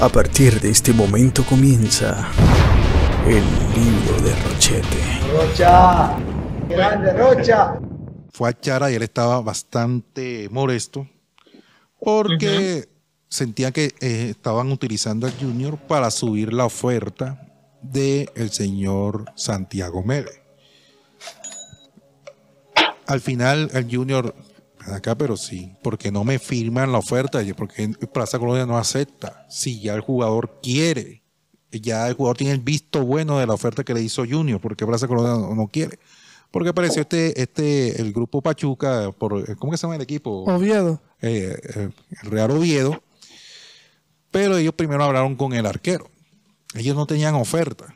A partir de este momento comienza el libro de Rochete. Rocha, grande Rocha. Fue a Chara y él estaba bastante molesto porque sentía que eh, estaban utilizando al Junior para subir la oferta del el señor Santiago Mede. Al final el Junior acá, pero sí, porque no me firman la oferta, porque Plaza Colonia no acepta. Si ya el jugador quiere, ya el jugador tiene el visto bueno de la oferta que le hizo Junior, porque Plaza Colonia no, quiere. Porque apareció este, este, el grupo Pachuca, por, ¿cómo que se llama el equipo? Oviedo. Eh, eh, el Real Oviedo. Pero ellos primero hablaron con el arquero. Ellos no tenían oferta.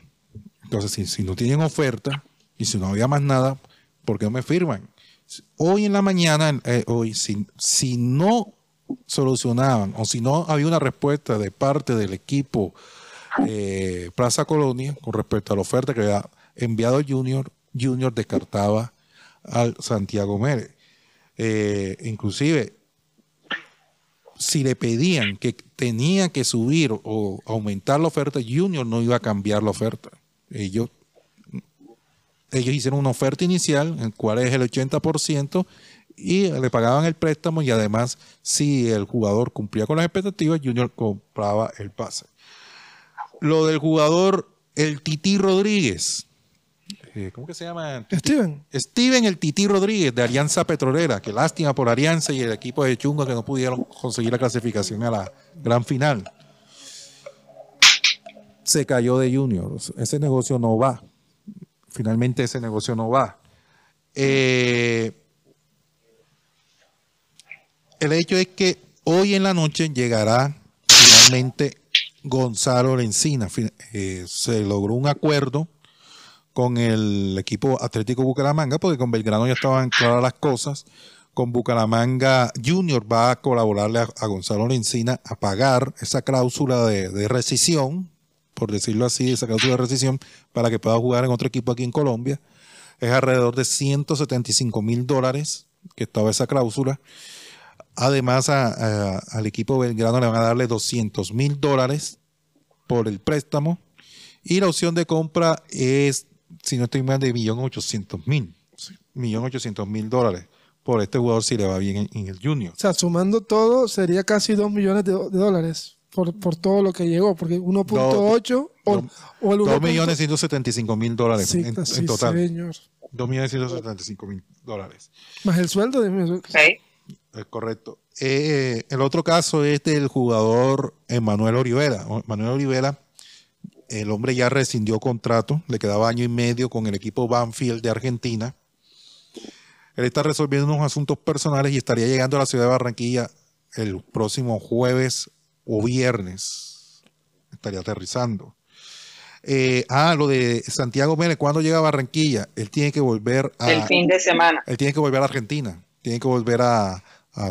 Entonces, si, si no tienen oferta y si no había más nada, ¿por qué no me firman? Hoy en la mañana, eh, hoy, si, no solucionaban o si no había una respuesta de parte del equipo Plaza Colonia con respecto a la oferta que había enviado Junior, Junior descartaba al Santiago Mérez. Eh, inclusive, si le pedían que tenía que subir o aumentar la oferta, Junior no iba a cambiar la oferta. Ellos eh, ellos hicieron una oferta inicial, en cual es el 80%, y le pagaban el préstamo y además si el jugador cumplía con las expectativas, Junior compraba el pase. Lo del jugador, el Tití Rodríguez. Eh, ¿Cómo que se llama? Steven. Steven el Titi Rodríguez de Alianza Petrolera. Qué lástima por Alianza y el equipo de Chungo que no pudieron conseguir la clasificación a la gran final. Se cayó de Junior. Ese negocio no va finalmente ese negocio no va. Eh, el hecho es que hoy en la noche llegará finalmente Gonzalo Lencina. Eh, se logró un acuerdo con el equipo Atlético Bucaramanga, porque con Belgrano ya estaban claras las cosas. Con Bucaramanga Junior va a colaborarle a, Gonzalo Lencina a pagar esa cláusula de rescisión por decirlo así, esa cláusula de rescisión para que pueda jugar en otro equipo aquí en Colombia. Es alrededor de 175 mil dólares que estaba esa cláusula. Además, al equipo Belgrano le van a darle 200 mil dólares por el préstamo. Y la opción de compra es, si no estoy mal, de 1.800.000. 1.800.000 dólares por este jugador si le va bien en, el Junior. O sea, sumando todo, sería casi 2 millones de dólares por, todo lo que llegó, porque 1.8 o, el ciento 2.175.000 dólares sí, en, sí, en, total. Señor. mil dólares. Más el sueldo de Sí. Es eh, correcto. Eh, el otro caso es del jugador Emanuel Olivera. Manuel Olivera, el hombre ya rescindió contrato, le quedaba año y medio con el equipo Banfield de Argentina. Él está resolviendo unos asuntos personales y estaría llegando a la ciudad de Barranquilla el próximo jueves o viernes estaría aterrizando. Eh, ah, lo de Santiago Méndez cuando llega a Barranquilla? Él tiene que volver a... El fin de semana. Él tiene que volver a Argentina, tiene que volver a,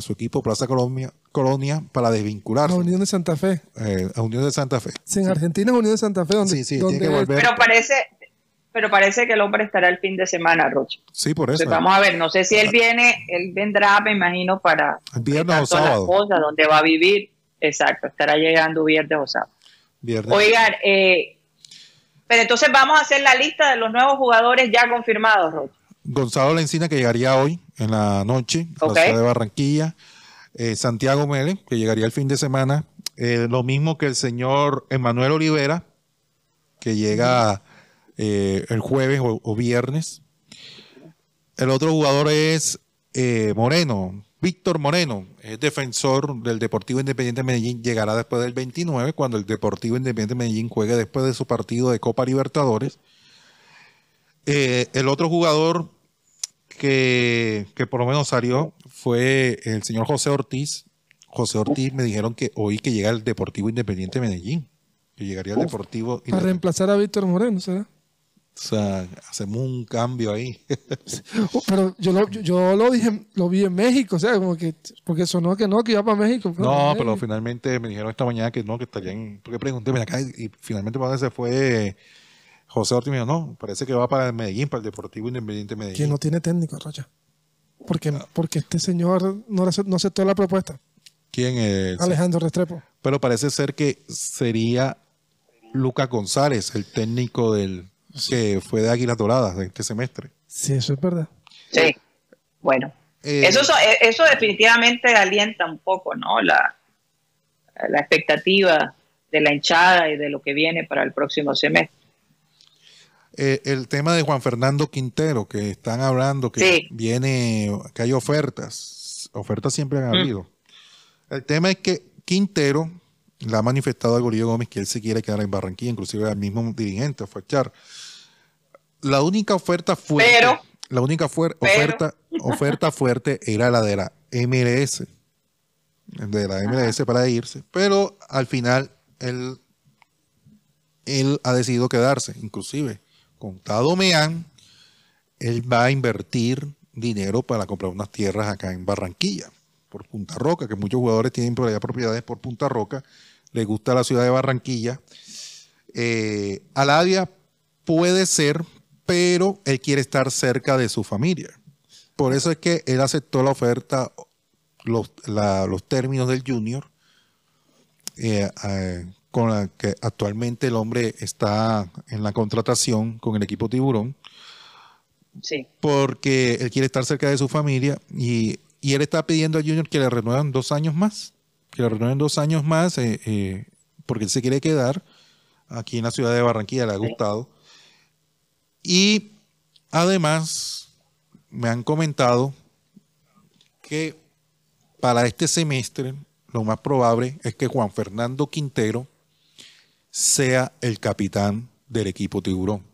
su equipo Plaza Colombia, Colonia para desvincularse. A Unión de Santa Fe. Eh, a Unión de Santa Fe. en Argentina Unión de Santa Fe. Donde, sí, tiene que volver. Pero parece, pero parece que el hombre estará el fin de semana, Rocha. Sí, por eso. vamos a ver, no sé si él viene, él vendrá, me imagino, para viernes o sábado. donde va a vivir. Exacto, estará llegando viernes o sábado. Oigan, eh, pero entonces vamos a hacer la lista de los nuevos jugadores ya confirmados, Roger. Gonzalo Lencina, que llegaría hoy en la noche de Barranquilla. Eh, Santiago Mele, que llegaría el fin de semana. Eh, lo mismo que el señor Emanuel Olivera, que llega el jueves o, viernes. El otro jugador es Moreno, Víctor Moreno, es defensor del Deportivo Independiente Medellín, llegará después del 29, cuando el Deportivo Independiente Medellín juegue después de su partido de Copa Libertadores. Eh, el otro jugador que, por lo menos salió fue el señor José Ortiz. José Ortiz me dijeron que hoy que llega el Deportivo Independiente de Medellín, que llegaría el Deportivo. Para reemplazar a Víctor Moreno, ¿será? O sea, hacemos un cambio ahí. Oh, pero yo lo, yo, lo dije, lo vi en México, o sea, como que, porque sonó que no, que iba para México. Pues, no, pero finalmente me dijeron esta mañana que no, que estaría en, porque pregunté, acá, y finalmente parece que fue José Ortiz, me dijo, no, parece que va para Medellín, para el Deportivo Independiente Medellín. Que no tiene técnico, Rocha. Porque, no. Ah. porque este señor no, no aceptó la propuesta. ¿Quién es? Alejandro Restrepo. Pero parece ser que sería Luca González, el técnico del que fue de Águila Dorada de este semestre. Sí, eso es verdad. Sí, bueno. Eh, eso, eso definitivamente alienta un poco, ¿no? La, la expectativa de la hinchada y de lo que viene para el próximo semestre. Eh, el tema de Juan Fernando Quintero, que están hablando que viene, que hay ofertas. Ofertas siempre han mm. habido. El tema es que Quintero la ha manifestado a Gorillo Gómez que él se quiere quedar en Barranquilla, inclusive al mismo dirigente, Fachar. La única oferta fuerte, la única oferta, oferta fuerte era la de la MLS, de la MLS para irse, pero al final él, él ha decidido quedarse, inclusive contado Meán, él va a invertir dinero para comprar unas tierras acá en Barranquilla, por Punta Roca, que muchos jugadores tienen propiedades por Punta Roca, le gusta la ciudad de Barranquilla. Eh, Aladia puede ser, pero él quiere estar cerca de su familia. Por eso es que él aceptó la oferta, los, términos del junior, eh, eh, con la que actualmente el hombre está en la contratación con el equipo tiburón. Sí. Porque él quiere estar cerca de su familia y, y él está pidiendo al junior que le renuevan dos años más que lo renueven dos años más, eh, eh, porque él se quiere quedar aquí en la ciudad de Barranquilla, le ha gustado. Y además me han comentado que para este semestre lo más probable es que Juan Fernando Quintero sea el capitán del equipo tiburón.